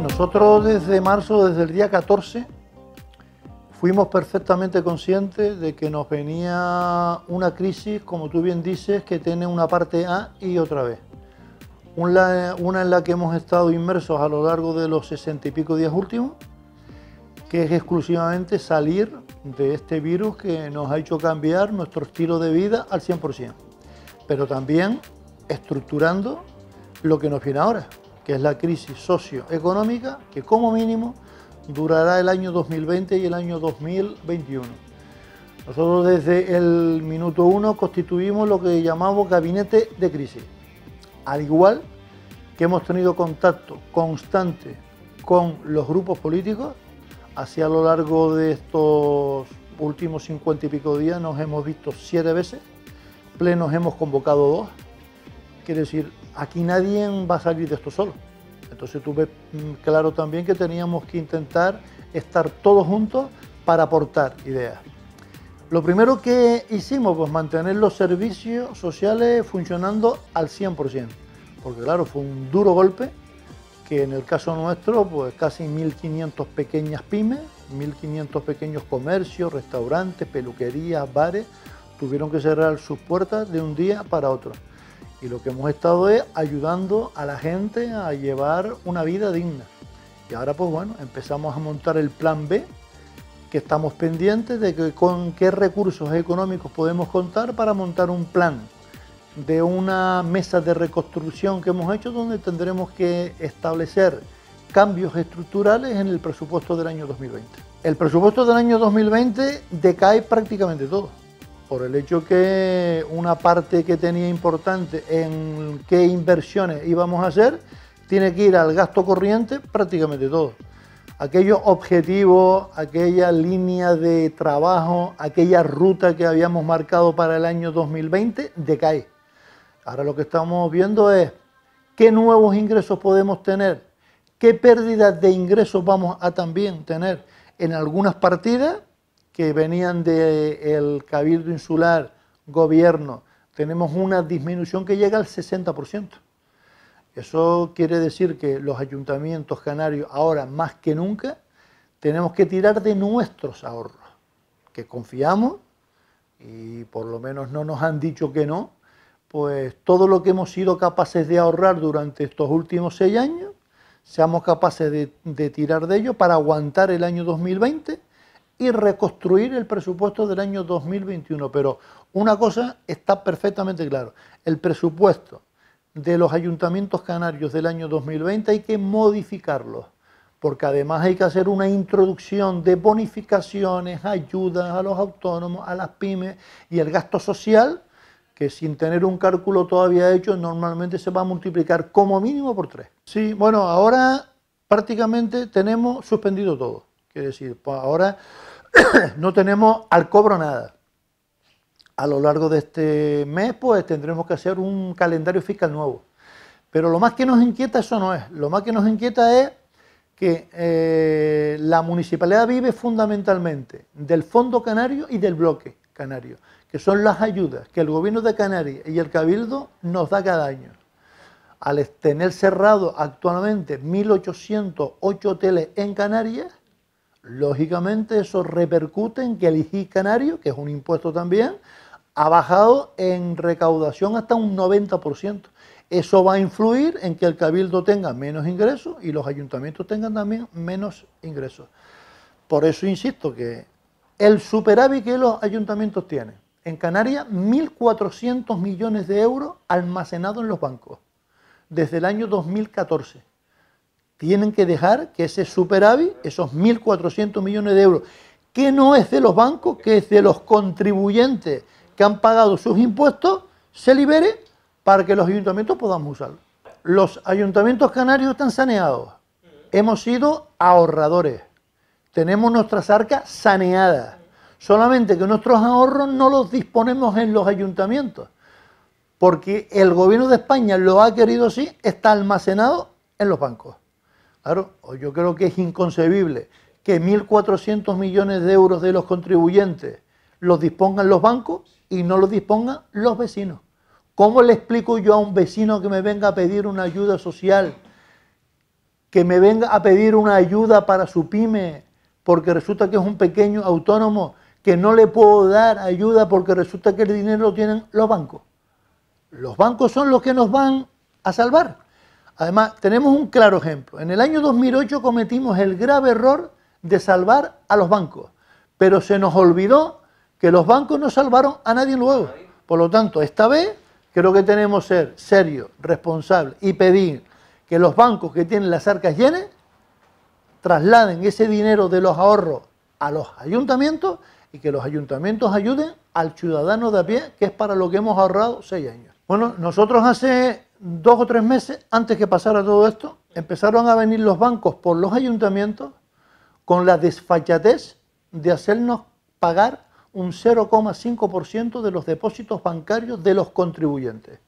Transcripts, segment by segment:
nosotros desde marzo, desde el día 14, fuimos perfectamente conscientes de que nos venía una crisis, como tú bien dices, que tiene una parte A y otra B. Una, en la que hemos estado inmersos a lo largo de los sesenta y pico días últimos, que es exclusivamente salir de este virus que nos ha hecho cambiar nuestro estilo de vida al 100%, pero también estructurando lo que nos viene ahora que es la crisis socioeconómica, que como mínimo durará el año 2020 y el año 2021. Nosotros desde el minuto uno constituimos lo que llamamos gabinete de crisis. Al igual que hemos tenido contacto constante con los grupos políticos, hacia lo largo de estos últimos cincuenta y pico días nos hemos visto siete veces, plenos hemos convocado dos, quiere decir, aquí nadie va a salir de esto solo. Entonces tuve mm, claro también que teníamos que intentar estar todos juntos para aportar ideas. Lo primero que hicimos, pues mantener los servicios sociales funcionando al 100%, porque claro, fue un duro golpe, que en el caso nuestro, pues casi 1.500 pequeñas pymes, 1.500 pequeños comercios, restaurantes, peluquerías, bares, tuvieron que cerrar sus puertas de un día para otro. Y lo que hemos estado es ayudando a la gente a llevar una vida digna. Y ahora pues bueno, empezamos a montar el plan B, que estamos pendientes de con qué recursos económicos podemos contar para montar un plan de una mesa de reconstrucción que hemos hecho donde tendremos que establecer cambios estructurales en el presupuesto del año 2020. El presupuesto del año 2020 decae prácticamente todo por el hecho que una parte que tenía importante en qué inversiones íbamos a hacer, tiene que ir al gasto corriente prácticamente todo. Aquellos objetivos, aquella línea de trabajo, aquella ruta que habíamos marcado para el año 2020 decae. Ahora lo que estamos viendo es qué nuevos ingresos podemos tener, qué pérdidas de ingresos vamos a también tener en algunas partidas que venían del eh, Cabildo Insular, gobierno, tenemos una disminución que llega al 60%. Eso quiere decir que los ayuntamientos canarios ahora más que nunca tenemos que tirar de nuestros ahorros, que confiamos y por lo menos no nos han dicho que no, pues todo lo que hemos sido capaces de ahorrar durante estos últimos seis años, seamos capaces de, de tirar de ello para aguantar el año 2020 y reconstruir el presupuesto del año 2021. Pero una cosa está perfectamente claro, el presupuesto de los ayuntamientos canarios del año 2020 hay que modificarlo, porque además hay que hacer una introducción de bonificaciones, ayudas a los autónomos, a las pymes y el gasto social, que sin tener un cálculo todavía hecho normalmente se va a multiplicar como mínimo por tres. Sí, bueno, ahora prácticamente tenemos suspendido todo. Quiere decir, pues ahora no tenemos al cobro nada. A lo largo de este mes, pues tendremos que hacer un calendario fiscal nuevo. Pero lo más que nos inquieta eso no es. Lo más que nos inquieta es que eh, la municipalidad vive fundamentalmente del Fondo Canario y del Bloque Canario, que son las ayudas que el Gobierno de Canarias y el Cabildo nos da cada año. Al tener cerrado actualmente 1.808 hoteles en Canarias, Lógicamente eso repercute en que el IGI canario, que es un impuesto también, ha bajado en recaudación hasta un 90%. Eso va a influir en que el cabildo tenga menos ingresos y los ayuntamientos tengan también menos ingresos. Por eso insisto que el superávit que los ayuntamientos tienen, en Canarias 1.400 millones de euros almacenados en los bancos desde el año 2014 tienen que dejar que ese superávit, esos 1.400 millones de euros, que no es de los bancos, que es de los contribuyentes que han pagado sus impuestos, se libere para que los ayuntamientos podamos usarlo. Los ayuntamientos canarios están saneados. Hemos sido ahorradores. Tenemos nuestras arcas saneadas. Solamente que nuestros ahorros no los disponemos en los ayuntamientos. Porque el gobierno de España lo ha querido así, está almacenado en los bancos. Claro, yo creo que es inconcebible que 1.400 millones de euros de los contribuyentes los dispongan los bancos y no los dispongan los vecinos. ¿Cómo le explico yo a un vecino que me venga a pedir una ayuda social, que me venga a pedir una ayuda para su pyme, porque resulta que es un pequeño autónomo, que no le puedo dar ayuda porque resulta que el dinero lo tienen los bancos? Los bancos son los que nos van a salvar. Además, tenemos un claro ejemplo. En el año 2008 cometimos el grave error de salvar a los bancos, pero se nos olvidó que los bancos no salvaron a nadie luego. Por lo tanto, esta vez creo que tenemos que ser serios, responsables y pedir que los bancos que tienen las arcas llenas trasladen ese dinero de los ahorros a los ayuntamientos y que los ayuntamientos ayuden al ciudadano de a pie, que es para lo que hemos ahorrado seis años. Bueno, nosotros hace dos o tres meses antes que pasara todo esto, empezaron a venir los bancos por los ayuntamientos con la desfachatez de hacernos pagar un 0,5% de los depósitos bancarios de los contribuyentes.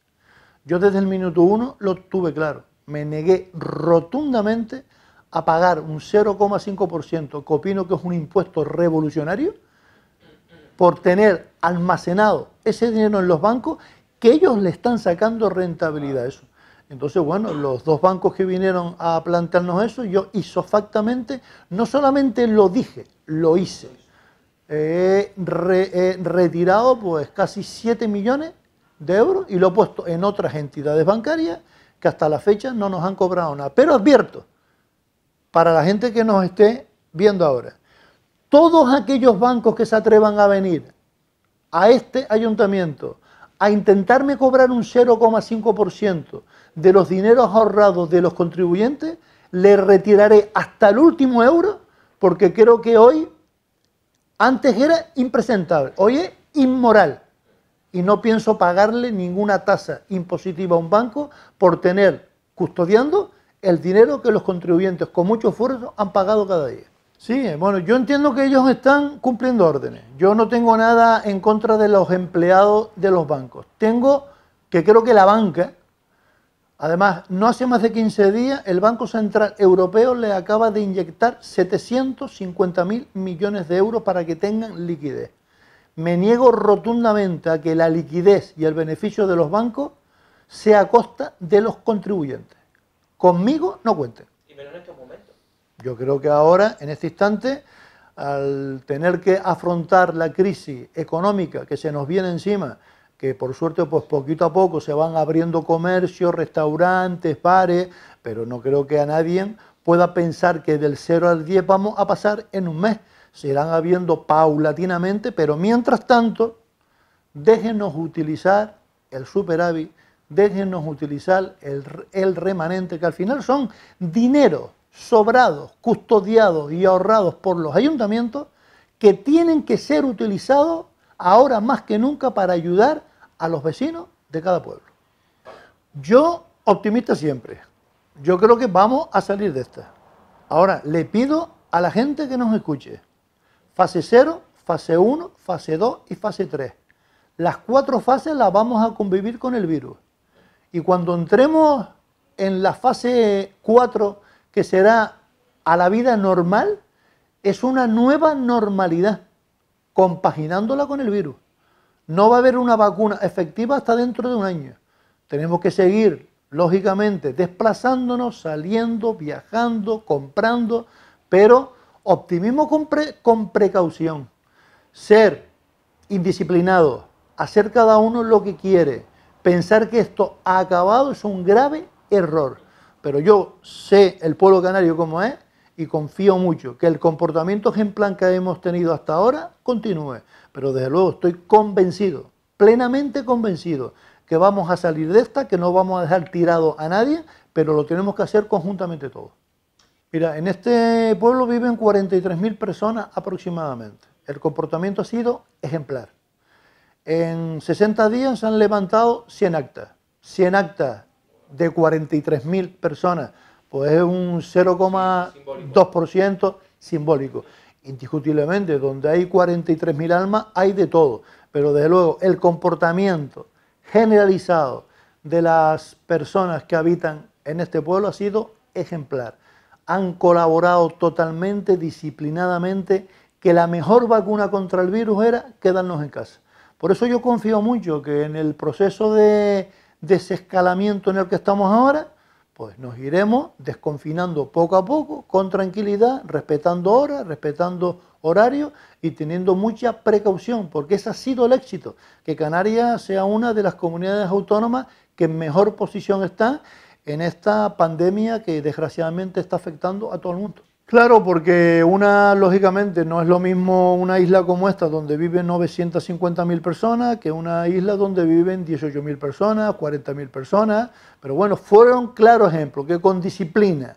Yo desde el minuto uno lo tuve claro. Me negué rotundamente a pagar un 0,5%, que opino que es un impuesto revolucionario, por tener almacenado ese dinero en los bancos que ellos le están sacando rentabilidad a eso. Entonces, bueno, los dos bancos que vinieron a plantearnos eso, yo isofactamente, no solamente lo dije, lo hice. He retirado pues casi 7 millones de euros y lo he puesto en otras entidades bancarias que hasta la fecha no nos han cobrado nada. Pero advierto, para la gente que nos esté viendo ahora, todos aquellos bancos que se atrevan a venir a este ayuntamiento a intentarme cobrar un 0,5% de los dineros ahorrados de los contribuyentes, le retiraré hasta el último euro porque creo que hoy, antes era impresentable, hoy es inmoral. Y no pienso pagarle ninguna tasa impositiva a un banco por tener custodiando el dinero que los contribuyentes con mucho esfuerzo han pagado cada día. Sí, bueno, yo entiendo que ellos están cumpliendo órdenes. Yo no tengo nada en contra de los empleados de los bancos. Tengo que creo que la banca, además, no hace más de 15 días, el Banco Central Europeo le acaba de inyectar 750 mil millones de euros para que tengan liquidez. Me niego rotundamente a que la liquidez y el beneficio de los bancos sea a costa de los contribuyentes. Conmigo no cuenten. Y pero en este yo creo que ahora, en este instante, al tener que afrontar la crisis económica que se nos viene encima, que por suerte pues poquito a poco se van abriendo comercios, restaurantes, bares, pero no creo que a nadie pueda pensar que del 0 al 10 vamos a pasar en un mes. Se irán abriendo paulatinamente, pero mientras tanto, déjenos utilizar el superávit, déjenos utilizar el, el remanente, que al final son dinero sobrados, custodiados y ahorrados por los ayuntamientos que tienen que ser utilizados ahora más que nunca para ayudar a los vecinos de cada pueblo. Yo, optimista siempre, yo creo que vamos a salir de esta. Ahora, le pido a la gente que nos escuche, fase 0, fase 1, fase 2 y fase 3. Las cuatro fases las vamos a convivir con el virus. Y cuando entremos en la fase 4 que será a la vida normal es una nueva normalidad, compaginándola con el virus. No va a haber una vacuna efectiva hasta dentro de un año. Tenemos que seguir, lógicamente, desplazándonos, saliendo, viajando, comprando, pero optimismo con, con precaución. Ser indisciplinado, hacer cada uno lo que quiere, pensar que esto ha acabado es un grave error pero yo sé el pueblo canario como es y confío mucho que el comportamiento ejemplar que hemos tenido hasta ahora continúe. Pero desde luego estoy convencido, plenamente convencido, que vamos a salir de esta, que no vamos a dejar tirado a nadie, pero lo tenemos que hacer conjuntamente todos. Mira, en este pueblo viven 43.000 personas aproximadamente. El comportamiento ha sido ejemplar. En 60 días se han levantado 100 actas. 100 actas de 43 mil personas, pues es un 0,2% simbólico. Indiscutiblemente, donde hay 43 mil almas hay de todo, pero desde luego el comportamiento generalizado de las personas que habitan en este pueblo ha sido ejemplar. Han colaborado totalmente, disciplinadamente, que la mejor vacuna contra el virus era quedarnos en casa. Por eso yo confío mucho que en el proceso de desescalamiento en el que estamos ahora, pues nos iremos desconfinando poco a poco, con tranquilidad, respetando horas, respetando horarios y teniendo mucha precaución, porque ese ha sido el éxito, que Canarias sea una de las comunidades autónomas que en mejor posición está en esta pandemia que desgraciadamente está afectando a todo el mundo. Claro, porque una, lógicamente, no es lo mismo una isla como esta, donde viven 950.000 personas, que una isla donde viven 18.000 personas, 40.000 personas. Pero bueno, fueron claros ejemplos que con disciplina,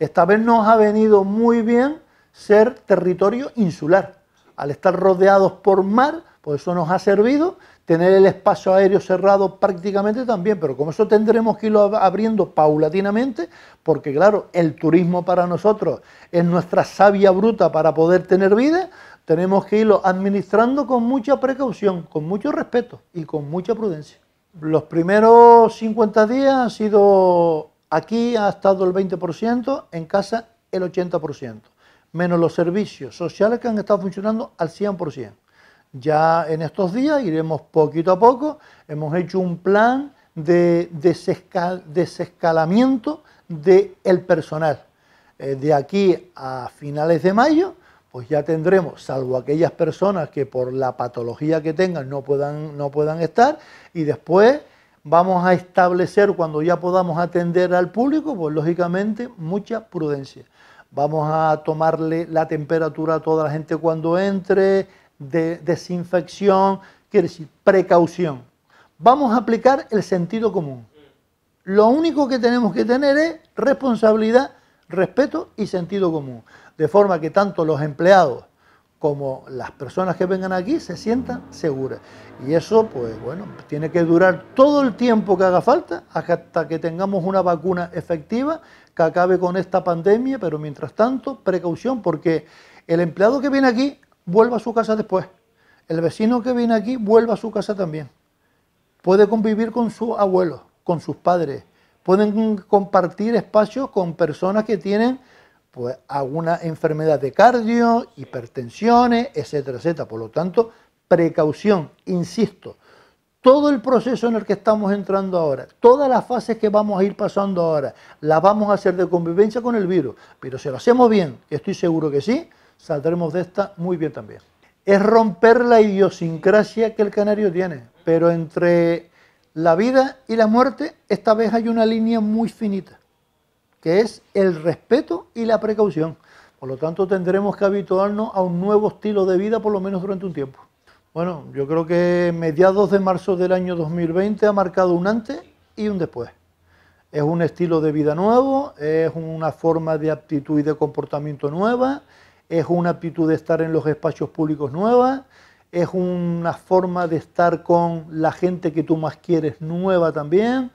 esta vez nos ha venido muy bien ser territorio insular. Al estar rodeados por mar, pues eso nos ha servido tener el espacio aéreo cerrado prácticamente también, pero como eso tendremos que irlo abriendo paulatinamente, porque claro, el turismo para nosotros es nuestra savia bruta para poder tener vida, tenemos que irlo administrando con mucha precaución, con mucho respeto y con mucha prudencia. Los primeros 50 días han sido, aquí ha estado el 20%, en casa el 80%, menos los servicios sociales que han estado funcionando al 100%. Ya en estos días iremos poquito a poco, hemos hecho un plan de desescalamiento del el personal. Eh, de aquí a finales de mayo, pues ya tendremos, salvo aquellas personas que por la patología que tengan no puedan, no puedan estar, y después vamos a establecer cuando ya podamos atender al público, pues lógicamente mucha prudencia. Vamos a tomarle la temperatura a toda la gente cuando entre, de desinfección, quiere decir, precaución. Vamos a aplicar el sentido común. Lo único que tenemos que tener es responsabilidad, respeto y sentido común. De forma que tanto los empleados como las personas que vengan aquí se sientan seguras. Y eso, pues bueno, tiene que durar todo el tiempo que haga falta hasta que tengamos una vacuna efectiva que acabe con esta pandemia, pero mientras tanto, precaución, porque el empleado que viene aquí vuelva a su casa después. El vecino que viene aquí vuelva a su casa también. Puede convivir con sus abuelos, con sus padres. Pueden compartir espacios con personas que tienen pues, alguna enfermedad de cardio, hipertensiones, etcétera, etcétera. Por lo tanto, precaución, insisto. Todo el proceso en el que estamos entrando ahora, todas las fases que vamos a ir pasando ahora, las vamos a hacer de convivencia con el virus. Pero si lo hacemos bien, estoy seguro que sí, saldremos de esta muy bien también. Es romper la idiosincrasia que el canario tiene, pero entre la vida y la muerte esta vez hay una línea muy finita, que es el respeto y la precaución. Por lo tanto, tendremos que habituarnos a un nuevo estilo de vida, por lo menos durante un tiempo. Bueno, yo creo que mediados de marzo del año 2020 ha marcado un antes y un después. Es un estilo de vida nuevo, es una forma de aptitud y de comportamiento nueva, es una actitud de estar en los espacios públicos nueva, es una forma de estar con la gente que tú más quieres nueva también,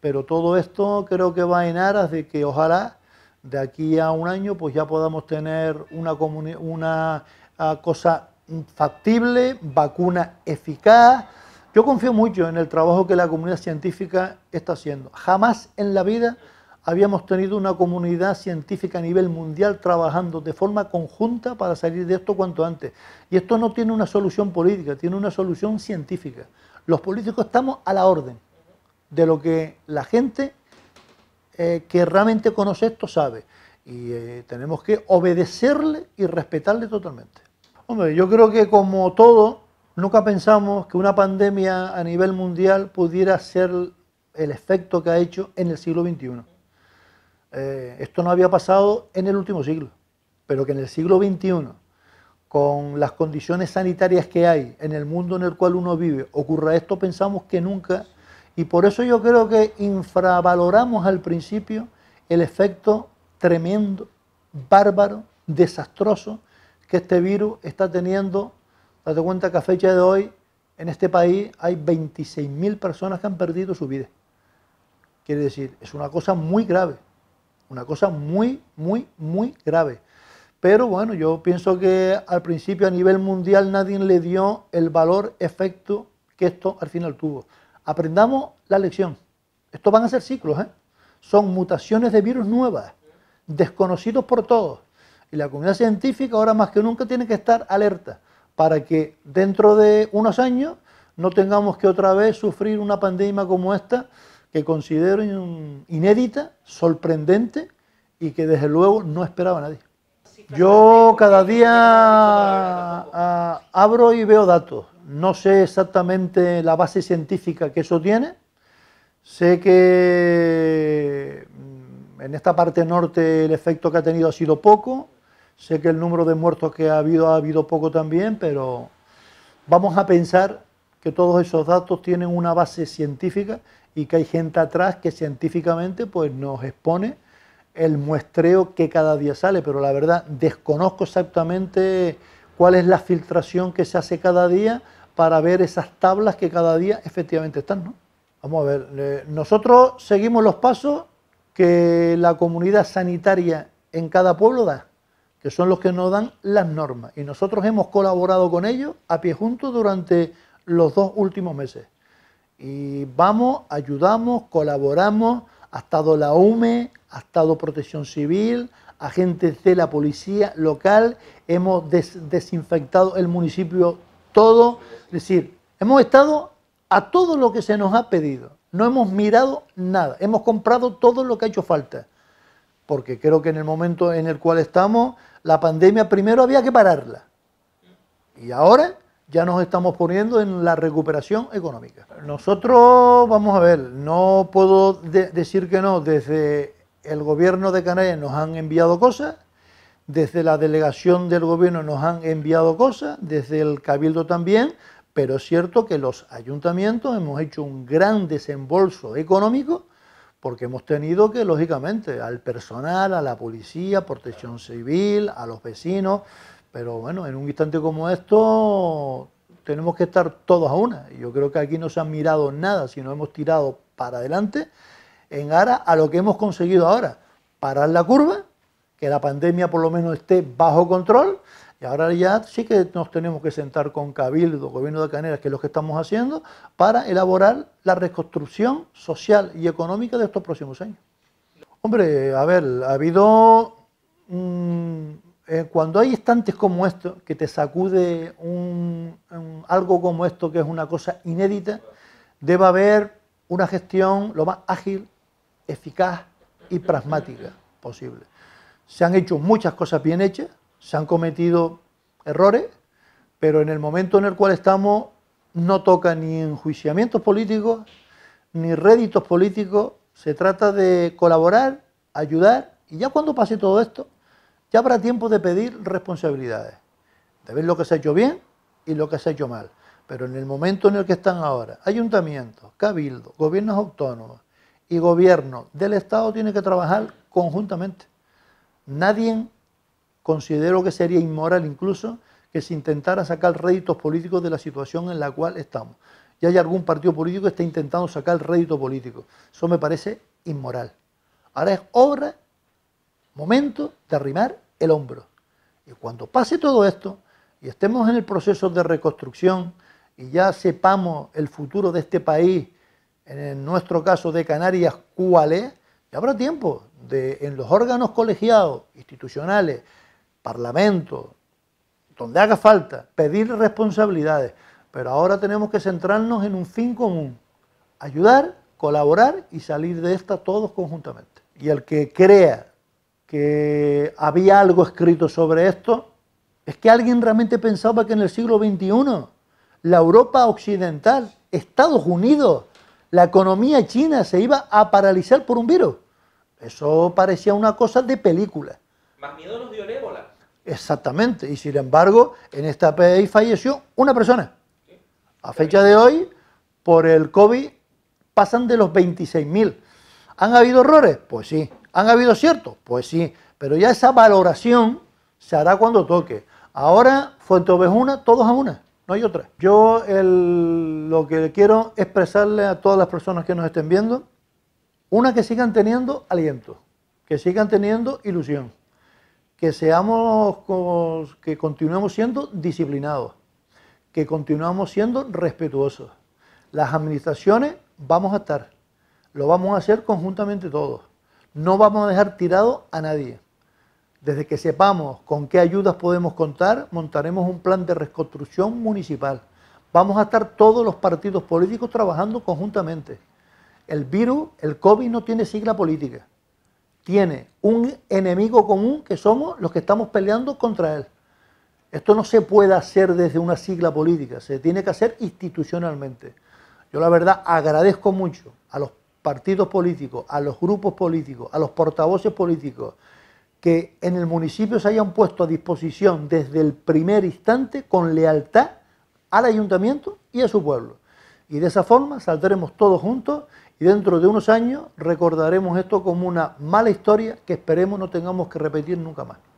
pero todo esto creo que va en aras de que ojalá de aquí a un año pues ya podamos tener una, una ah, cosa factible, vacuna eficaz. Yo confío mucho en el trabajo que la comunidad científica está haciendo. Jamás en la vida habíamos tenido una comunidad científica a nivel mundial trabajando de forma conjunta para salir de esto cuanto antes. Y esto no tiene una solución política, tiene una solución científica. Los políticos estamos a la orden de lo que la gente eh, que realmente conoce esto sabe. Y eh, tenemos que obedecerle y respetarle totalmente. Hombre, yo creo que como todo, nunca pensamos que una pandemia a nivel mundial pudiera ser el efecto que ha hecho en el siglo XXI. Eh, esto no había pasado en el último siglo, pero que en el siglo XXI, con las condiciones sanitarias que hay en el mundo en el cual uno vive, ocurra esto, pensamos que nunca, y por eso yo creo que infravaloramos al principio el efecto tremendo, bárbaro, desastroso que este virus está teniendo. Date cuenta que a fecha de hoy en este país hay 26.000 personas que han perdido su vida. Quiere decir, es una cosa muy grave. Una cosa muy, muy, muy grave. Pero bueno, yo pienso que al principio a nivel mundial nadie le dio el valor, efecto que esto al final tuvo. Aprendamos la lección. Estos van a ser ciclos, ¿eh? Son mutaciones de virus nuevas, desconocidos por todos. Y la comunidad científica ahora más que nunca tiene que estar alerta para que dentro de unos años no tengamos que otra vez sufrir una pandemia como esta que considero inédita, sorprendente y que desde luego no esperaba nadie. Yo cada día ah, abro y veo datos. No sé exactamente la base científica que eso tiene. Sé que mm, en esta parte norte el efecto que ha tenido ha sido poco. Sé que el número de muertos que ha habido ha habido poco también, pero vamos a pensar que todos esos datos tienen una base científica y que hay gente atrás que científicamente pues, nos expone el muestreo que cada día sale, pero la verdad desconozco exactamente cuál es la filtración que se hace cada día para ver esas tablas que cada día efectivamente están. ¿no? Vamos a ver, nosotros seguimos los pasos que la comunidad sanitaria en cada pueblo da, que son los que nos dan las normas, y nosotros hemos colaborado con ellos a pie juntos durante los dos últimos meses. Y vamos, ayudamos, colaboramos, ha estado la UME, ha estado Protección Civil, agentes de la policía local, hemos desinfectado el municipio todo, es decir, hemos estado a todo lo que se nos ha pedido, no hemos mirado nada, hemos comprado todo lo que ha hecho falta, porque creo que en el momento en el cual estamos, la pandemia primero había que pararla, y ahora ya nos estamos poniendo en la recuperación económica. Nosotros, vamos a ver, no puedo decir que no, desde el gobierno de Canarias nos han enviado cosas, desde la delegación del gobierno nos han enviado cosas, desde el cabildo también, pero es cierto que los ayuntamientos hemos hecho un gran desembolso económico porque hemos tenido que, lógicamente, al personal, a la policía, protección civil, a los vecinos, pero bueno, en un instante como esto tenemos que estar todos a una. Yo creo que aquí no se ha mirado nada, sino hemos tirado para adelante en ara a lo que hemos conseguido ahora. Parar la curva, que la pandemia por lo menos esté bajo control. Y ahora ya sí que nos tenemos que sentar con Cabildo, Gobierno de Canarias, que es lo que estamos haciendo, para elaborar la reconstrucción social y económica de estos próximos años. Hombre, a ver, ha habido eh, cuando hay estantes como esto que te sacude algo como esto, que es una cosa inédita, debe haber una gestión lo más ágil, eficaz y pragmática posible. Se han hecho muchas cosas bien hechas, se han cometido errores, pero en el momento en el cual estamos no toca ni enjuiciamientos políticos, ni réditos políticos, se trata de colaborar, ayudar, y ya cuando pase todo esto, ya habrá tiempo de pedir responsabilidades, de ver lo que se ha hecho bien y lo que se ha hecho mal. Pero en el momento en el que están ahora, ayuntamientos, cabildos, gobiernos autónomos y gobierno del Estado tienen que trabajar conjuntamente. Nadie considero que sería inmoral incluso que se intentara sacar réditos políticos de la situación en la cual estamos. Ya hay algún partido político que está intentando sacar rédito político. Eso me parece inmoral. Ahora es obra Momento de arrimar el hombro. Y cuando pase todo esto y estemos en el proceso de reconstrucción y ya sepamos el futuro de este país, en nuestro caso de Canarias, cuál es, ya habrá tiempo de en los órganos colegiados, institucionales, parlamento, donde haga falta, pedir responsabilidades. Pero ahora tenemos que centrarnos en un fin común, ayudar, colaborar y salir de esta todos conjuntamente. Y el que crea que había algo escrito sobre esto, es que alguien realmente pensaba que en el siglo XXI la Europa occidental, Estados Unidos, la economía china se iba a paralizar por un virus. Eso parecía una cosa de película. Más miedo nos dio el ébola. Exactamente, y sin embargo, en esta país falleció una persona. A fecha de hoy, por el COVID, pasan de los 26.000. ¿Han habido errores? Pues sí. ¿Han habido ciertos? Pues sí, pero ya esa valoración se hará cuando toque. Ahora, Fuente una, todos a una, no hay otra. Yo lo que quiero expresarle a todas las personas que nos estén viendo, una que sigan teniendo aliento, que sigan teniendo ilusión, que seamos, que continuemos siendo disciplinados, que continuamos siendo respetuosos. Las administraciones vamos a estar, lo vamos a hacer conjuntamente todos no vamos a dejar tirado a nadie. Desde que sepamos con qué ayudas podemos contar, montaremos un plan de reconstrucción municipal. Vamos a estar todos los partidos políticos trabajando conjuntamente. El virus, el COVID no tiene sigla política. Tiene un enemigo común que somos los que estamos peleando contra él. Esto no se puede hacer desde una sigla política, se tiene que hacer institucionalmente. Yo la verdad agradezco mucho a los partidos políticos, a los grupos políticos, a los portavoces políticos, que en el municipio se hayan puesto a disposición desde el primer instante con lealtad al ayuntamiento y a su pueblo. Y de esa forma saldremos todos juntos y dentro de unos años recordaremos esto como una mala historia que esperemos no tengamos que repetir nunca más.